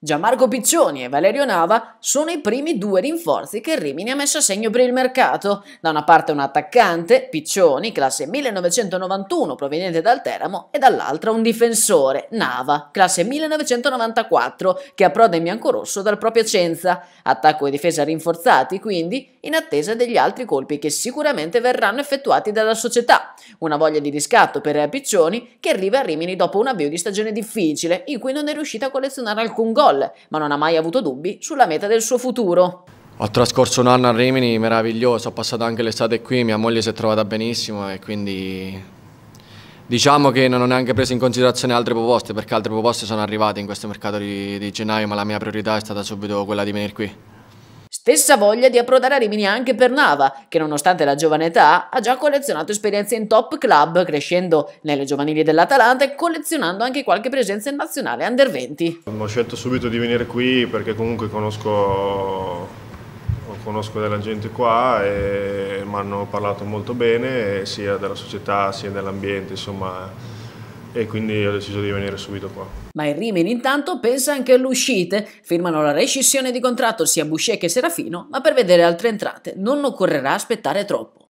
Gianmarco Piccioni e Valerio Nava sono i primi due rinforzi che Rimini ha messo a segno per il mercato. Da una parte un attaccante, Piccioni, classe 1991, proveniente dal Teramo, e dall'altra un difensore, Nava, classe 1994, che approda in biancorosso dal proprio Cenza. Attacco e difesa rinforzati, quindi, in attesa degli altri colpi che sicuramente verranno effettuati dalla società. Una voglia di riscatto per Piccioni, che arriva a Rimini dopo un avvio di stagione difficile, in cui non è riuscita a collezionare alcun gol gol, ma non ha mai avuto dubbi sulla meta del suo futuro. Ho trascorso un anno a Rimini meraviglioso, ho passato anche l'estate qui, mia moglie si è trovata benissimo e quindi diciamo che non ho neanche preso in considerazione altre proposte perché altre proposte sono arrivate in questo mercato di, di gennaio ma la mia priorità è stata subito quella di venire qui. Stessa voglia di approdare a Rimini anche per Nava, che nonostante la giovane età ha già collezionato esperienze in top club, crescendo nelle giovanili dell'Atalanta e collezionando anche qualche presenza in nazionale under 20. Ho scelto subito di venire qui perché comunque conosco conosco della gente qua e mi hanno parlato molto bene sia della società sia dell'ambiente, insomma e quindi ho deciso di venire subito qua. Ma il Rimini intanto pensa anche all'uscita, firmano la rescissione di contratto sia Boucher che Serafino, ma per vedere altre entrate non occorrerà aspettare troppo.